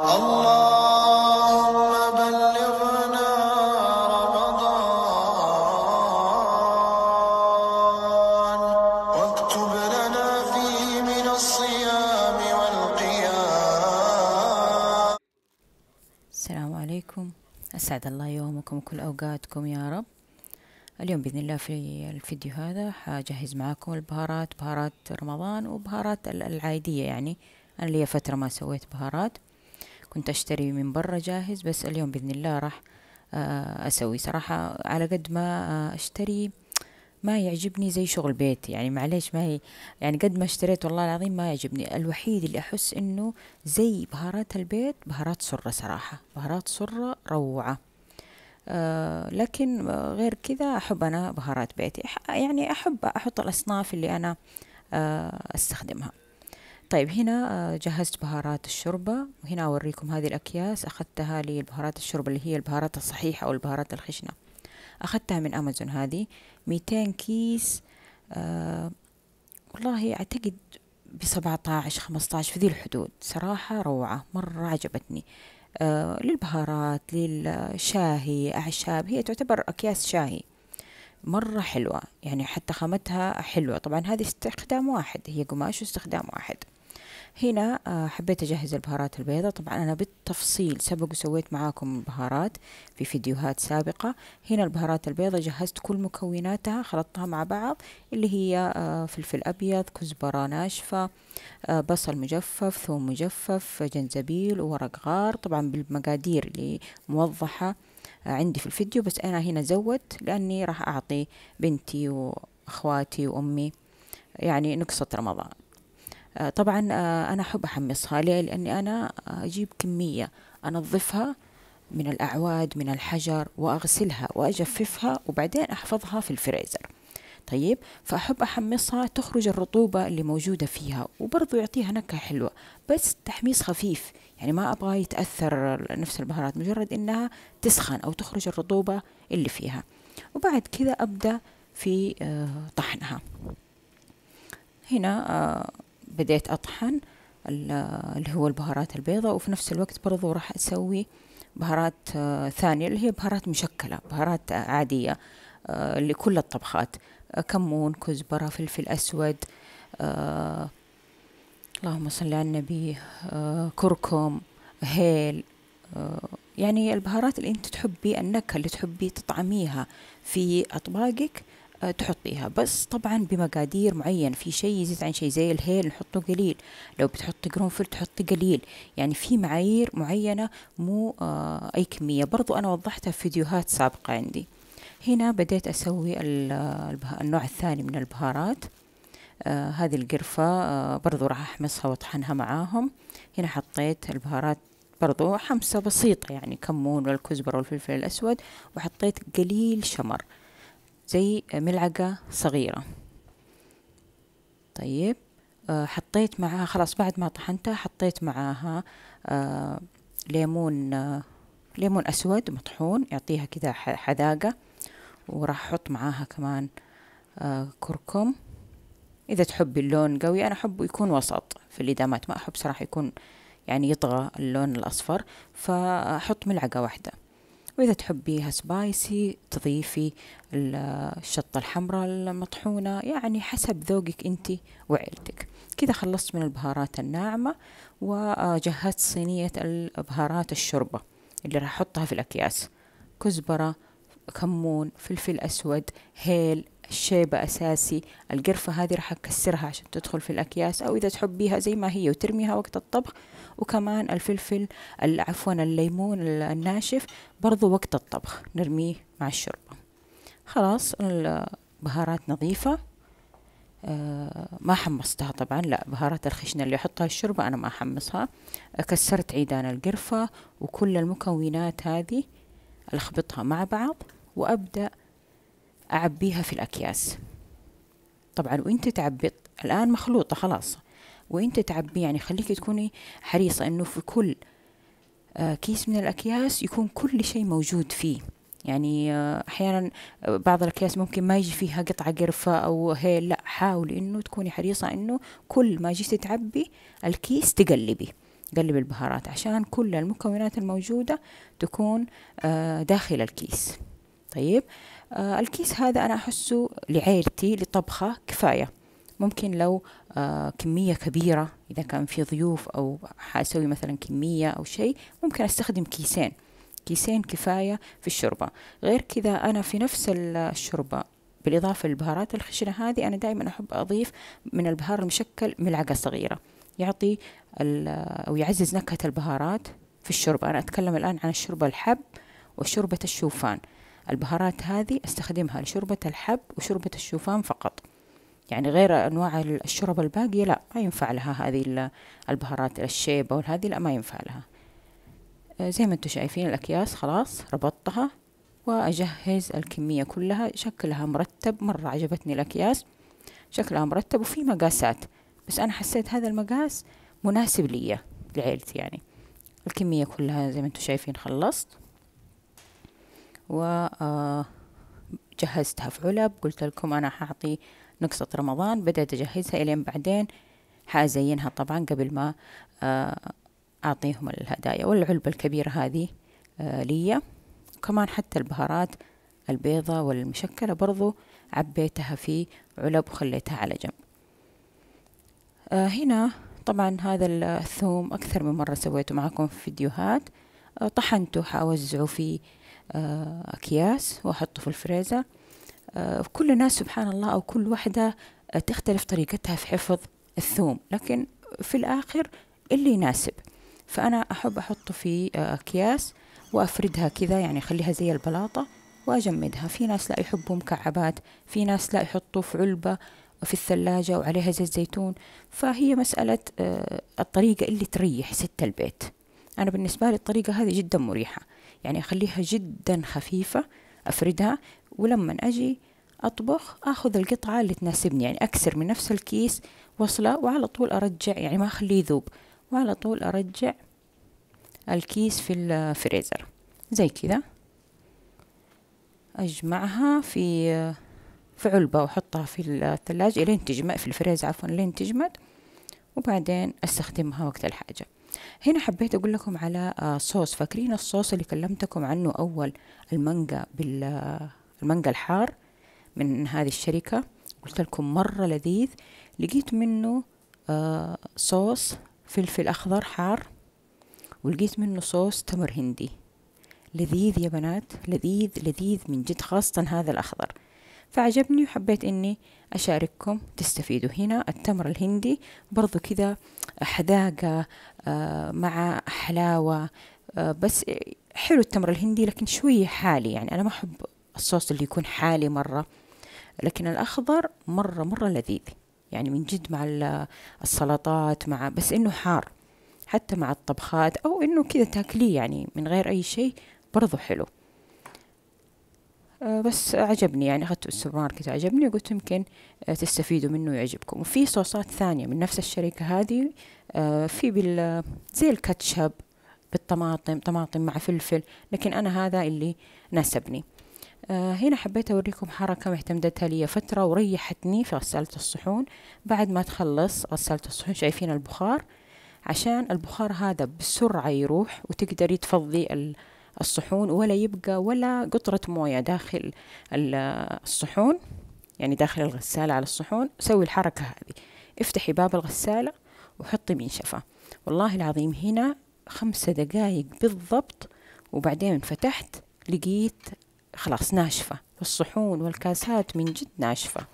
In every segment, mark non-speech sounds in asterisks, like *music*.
اللهم بلغنا رمضان واكتب لنا فيه من الصيام والقيام السلام عليكم أسعد الله يومكم وكل أوقاتكم يا رب اليوم بإذن الله في الفيديو هذا حجهز معاكم البهارات بهارات رمضان وبهارات العادية يعني أنا لي فترة ما سويت بهارات كنت أشتري من برا جاهز بس اليوم بإذن الله راح آه، أسوي صراحة على قد ما آه، أشتري ما يعجبني زي شغل بيت يعني معليش ما هي يعني قد ما اشتريت والله العظيم ما يعجبني الوحيد اللي أحس إنه زي بهارات البيت بهارات سرة صراحة بهارات سرة روعة أه لكن غير كذا أحب أنا بهارات بيتي يعني أحب أحط الأصناف اللي أنا أه استخدمها طيب هنا آه، جهزت بهارات الشوربة وهنا أوريكم هذه الأكياس أخذتها للبهارات الشوربة اللي هي البهارات الصحيحة أو البهارات الخشنة أخذتها من أمازون هذه 200 كيس آه والله أعتقد ب 17 15 في ذي الحدود صراحة روعة مرة عجبتني آه للبهارات للشاهي أعشاب هي تعتبر أكياس شاهي مرة حلوة يعني حتى خامتها حلوة طبعا هذه استخدام واحد هي قماش واستخدام واحد هنا آه، حبيت أجهز البهارات البيضة طبعا أنا بالتفصيل سبق وسويت معاكم بهارات في فيديوهات سابقة هنا البهارات البيضة جهزت كل مكوناتها خلطتها مع بعض اللي هي آه، فلفل أبيض كزبرة ناشفة آه، بصل مجفف ثوم مجفف جنزبيل ورق غار طبعا بالمقادير اللي موضحة عندي في الفيديو بس أنا هنا زودت لأني راح أعطي بنتي وأخواتي وأمي يعني نقصة رمضان آه، طبعا آه، أنا أحب أحمصها ليه؟ لأني أنا آه، أجيب كمية أنظفها من الأعواد من الحجر وأغسلها وأجففها وبعدين أحفظها في الفريزر طيب فأحب أحمصها تخرج الرطوبة اللي موجودة فيها وبرضو يعطيها نكهة حلوة بس تحميص خفيف يعني ما أبغى يتأثر نفس البهارات مجرد إنها تسخن أو تخرج الرطوبة اللي فيها وبعد كذا أبدأ في طحنها هنا بديت أطحن اللي هو البهارات البيضاء وفي نفس الوقت برضو راح أسوي بهارات آه، ثانية اللي هي بهارات مشكلة بهارات عادية آه، لكل الطبخات كمون كزبرة فلفل أسود آه، اللهم صل على النبي كركم هيل يعني البهارات اللي انت تحبي النكهة اللي تحبي تطعميها في أطباقك آه، تحطيها بس طبعا بمقادير معينة في شيء يزيد عن شيء زي الهيل نحطه قليل لو بتحطي قرنفل تحطي قليل يعني في معايير معينة مو آه، أي كمية برضو أنا وضحتها في فيديوهات سابقة عندي هنا بديت أسوي النوع الثاني من البهارات آه هذه القرفة آه برضو راح أحمصها وأطحنها معاهم هنا حطيت البهارات برضو حمسة بسيطة يعني كمون والكزبرة والفلفل الأسود وحطيت قليل شمر زي ملعقة صغيرة طيب آه، حطيت معاها خلاص بعد ما طحنتها حطيت معاها آه، ليمون آه، ليمون أسود مطحون يعطيها كذا حذاقة وراح أحط معاها كمان كركم إذا تحبي اللون قوي أنا أحبه يكون وسط في الإدامات ما أحب صراحة يكون يعني يطغى اللون الأصفر فأحط ملعقة واحدة وإذا تحبيها سبايسي تضيفي الشطة الحمراء المطحونة يعني حسب ذوقك أنت وعيلتك كذا خلصت من البهارات الناعمة وجهزت صينية البهارات الشوربة اللي راح أحطها في الأكياس كزبرة كمون فلفل أسود هيل الشيبة أساسي القرفة هذه راح أكسرها عشان تدخل في الأكياس أو إذا تحبيها زي ما هي وترميها وقت الطبخ وكمان الفلفل عفوا الليمون الناشف برضو وقت الطبخ نرميه مع الشوربة خلاص البهارات نظيفة آه ما حمصتها طبعا لا بهارات الخشنة اللي أحطها الشوربة أنا ما أحمصها كسرت عيدان القرفة وكل المكونات هذه ألخبطها مع بعض وأبدأ أعبيها في الأكياس طبعا وانت تعبي الآن مخلوطة خلاص وانت تعبي يعني خليك تكوني حريصة انه في كل آه، كيس من الأكياس يكون كل شيء موجود فيه يعني آه، أحيانا آه، بعض الأكياس ممكن ما يجي فيها قطعة قرفة أو هيل لا حاولي إنه تكوني حريصة إنه كل ما جيتي تعبي الكيس تقلبي قلب البهارات عشان كل المكونات الموجودة تكون داخل الكيس طيب آه، الكيس هذا أنا أحسه لعيلتي لطبخة كفاية ممكن لو آه، كمية كبيرة إذا كان في ضيوف أو حأسوي مثلا كمية أو شيء ممكن أستخدم كيسين كيسين كفاية في الشوربة غير كذا أنا في نفس الشوربة بالإضافة للبهارات الخشنة هذه أنا دائما أحب أضيف من البهار المشكل ملعقة صغيرة يعطي أو يعزز نكهة البهارات في الشوربة أنا أتكلم الآن عن الشوربة الحب وشوربة الشوفان البهارات هذه استخدمها لشوربة الحب وشوربة الشوفان فقط يعني غير أنواع الشرب الباقية لا ما ينفع لها هذه البهارات الشيبة وهذه لا ما ينفع لها آه، زي ما انتم شايفين الأكياس خلاص ربطتها وأجهز الكمية كلها شكلها مرتب مرة عجبتني الأكياس شكلها مرتب وفي مقاسات بس أنا حسيت هذا المقاس مناسب لي لعيلتي يعني الكمية كلها زي ما انتم شايفين خلصت وجهزتها آه، في علب قلت لكم أنا حعطي نقصة رمضان بدأت أجهزها إلين بعدين حأزينها طبعا قبل ما آه، أعطيهم الهدايا والعلبة الكبيرة هذه آه، ليا وكمان حتى البهارات البيضة والمشكلة برضو عبيتها في علب وخليتها على جنب هنا طبعا هذا الثوم أكثر من مرة سويته معكم في فيديوهات طحنته حأوزعه في آه، أكياس وأحطه في الفريزر آه، كل الناس سبحان الله أو كل واحدة آه، تختلف طريقتها في حفظ الثوم لكن في الآخر اللي يناسب فأنا أحب أحطه في أكياس وأفردها كذا يعني أخليها زي البلاطة وأجمدها في ناس لا يحبوا مكعبات في ناس لا يحطوا في علبة في الثلاجة وعليها زيت زيتون فهي مسألة الطريقة اللي تريح ست البيت أنا بالنسبة لي الطريقة هذه جدا مريحة يعني أخليها جدا خفيفة أفردها ولما أجي أطبخ أخذ القطعة اللي تناسبني يعني أكسر من نفس الكيس وصلة وعلى طول أرجع يعني ما أخليه يذوب وعلى طول أرجع الكيس في الفريزر زي كذا أجمعها في في علبة وأحطها في الثلاجة لين تجمد في الفريزر عفوا لين تجمد وبعدين أستخدمها وقت الحاجة هنا حبيت أقول لكم على آه، صوص فاكرين الصوص اللي كلمتكم عنه أول المانجا بالمانجا الحار من هذه الشركة قلت لكم مرة لذيذ لقيت منه آه، صوص فلفل أخضر حار ولقيت منه صوص تمر هندي لذيذ يا بنات لذيذ لذيذ من جد خاصة هذا الأخضر فعجبني وحبيت اني اشارككم تستفيدوا هنا التمر الهندي برضو كذا حذاقة آه، مع حلاوة آه، بس حلو التمر الهندي لكن شوية حالي يعني انا ما احب الصوص اللي يكون حالي مرة لكن الاخضر مرة مرة لذيذ يعني من جد مع السلطات مع بس انه حار حتى مع الطبخات او انه كذا تاكليه يعني من غير اي شيء برضو حلو آه، بس عجبني يعني أخذته السوبر ماركت عجبني وقلت يمكن آه، تستفيدوا منه ويعجبكم وفي صوصات ثانية من نفس الشركة هذه آه، في بال زي الكاتشب بالطماطم طماطم مع فلفل لكن أنا هذا اللي ناسبني هنا حبيت أوريكم حركة معتمدتها لي فترة وريحتني في غسالة الصحون بعد ما تخلص غسالة الصحون شايفين البخار عشان البخار هذا بسرعة يروح وتقدري تفضي الصحون ولا يبقى ولا قطرة موية داخل الصحون يعني داخل الغسالة على الصحون سوي الحركة هذه افتحي باب الغسالة وحطي منشفة والله العظيم هنا خمسة دقايق بالضبط وبعدين فتحت لقيت خلاص ناشفة الصحون والكاسات من جد ناشفة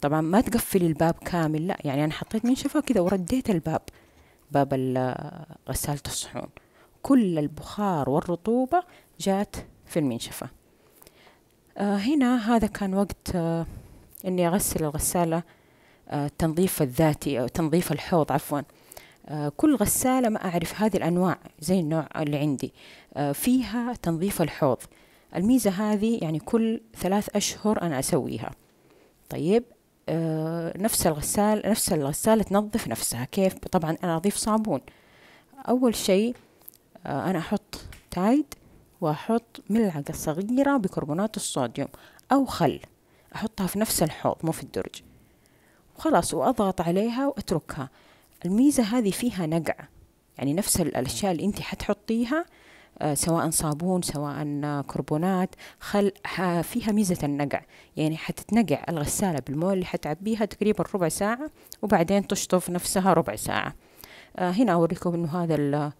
طبعا ما تقفلي الباب كامل لا يعني أنا حطيت منشفة كذا ورديت الباب باب غسالة الصحون كل البخار والرطوبة جات في المنشفة آه هنا هذا كان وقت آه إني أغسل الغسالة آه التنظيف الذاتي أو تنظيف الحوض عفوا آه كل غسالة ما أعرف هذه الأنواع زي النوع اللي عندي آه فيها تنظيف الحوض الميزة هذه يعني كل ثلاث أشهر أنا أسويها طيب آه نفس الغسال نفس الغسالة تنظف نفسها كيف طبعا أنا أضيف صابون أول شيء آه، أنا أحط تايد وأحط ملعقة صغيرة بكربونات الصوديوم أو خل أحطها في نفس الحوض مو في الدرج وخلاص وأضغط عليها وأتركها الميزة هذه فيها نقع يعني نفس الأشياء اللي أنت حتحطيها آه، سواء صابون سواء كربونات خل فيها ميزة النقع يعني حتتنقع الغسالة بالمويه اللي حتعبيها تقريبا ربع ساعة وبعدين تشطف نفسها ربع ساعة آه، هنا أوريكم أنه هذا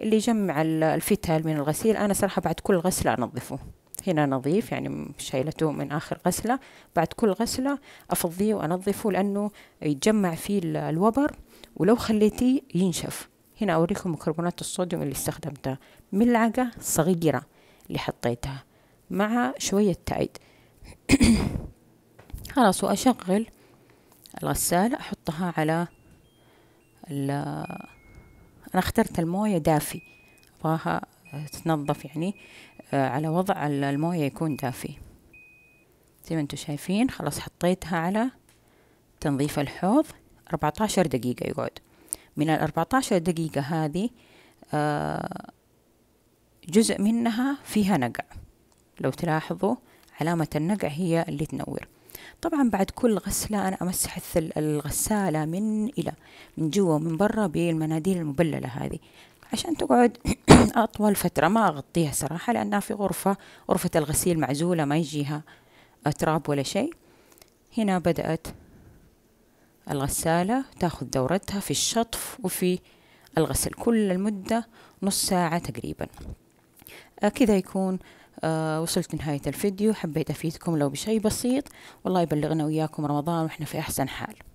اللي يجمع الفتل من الغسيل أنا صراحة بعد كل غسلة أنظفه هنا نظيف يعني شايلته من آخر غسلة بعد كل غسلة أفضيه وأنظفه لأنه يتجمع فيه الوبر ولو خليتيه ينشف هنا أوريكم بيكربونات الصوديوم اللي استخدمتها ملعقة صغيرة اللي حطيتها مع شوية تايد *coughs* خلاص وأشغل الغسالة أحطها على أنا اخترت الموية دافي أبغاها تتنظف يعني آه، على وضع الموية يكون دافي زي ما انتو شايفين خلاص حطيتها على تنظيف الحوض 14 دقيقة يقعد من ال 14 دقيقة هذه آه، جزء منها فيها نقع لو تلاحظوا علامة النقع هي اللي تنور طبعا بعد كل غسلة أنا أمسح الغسالة من إلى من جوا ومن برا بالمناديل المبللة هذه عشان تقعد *clears throat* أطول فترة ما أغطيها صراحة لأنها في غرفة غرفة الغسيل معزولة ما يجيها تراب ولا شيء هنا بدأت الغسالة تاخذ دورتها في الشطف وفي الغسل كل المدة نص ساعة تقريبا آه، كذا يكون آه وصلت لنهاية الفيديو حبيت أفيدكم لو بشي بسيط والله يبلغنا وياكم رمضان وإحنا في أحسن حال